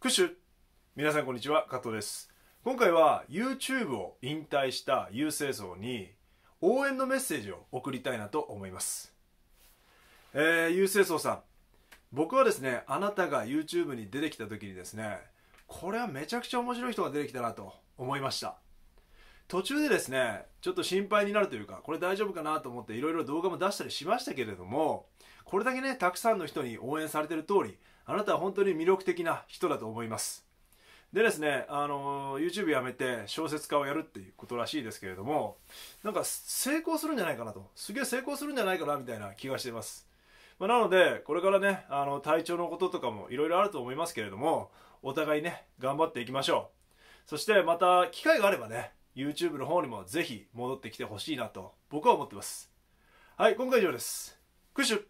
クシュ皆さんこんにちは加藤です今回は YouTube を引退した優勢層に応援のメッセージを送りたいなと思いますえー、優勢層さん僕はですねあなたが YouTube に出てきた時にですねこれはめちゃくちゃ面白い人が出てきたなと思いました途中でですねちょっと心配になるというかこれ大丈夫かなと思っていろいろ動画も出したりしましたけれどもこれだけねたくさんの人に応援されてる通りあなたは本当に魅力的な人だと思いますでですね、あの YouTube やめて小説家をやるっていうことらしいですけれどもなんか成功するんじゃないかなとすげえ成功するんじゃないかなみたいな気がしてますまあ、なのでこれからねあの体調のこととかもいろいろあると思いますけれどもお互いね頑張っていきましょうそしてまた機会があればね YouTube の方にもぜひ戻ってきてほしいなと僕は思ってます。はい、今回以上です。クッシュ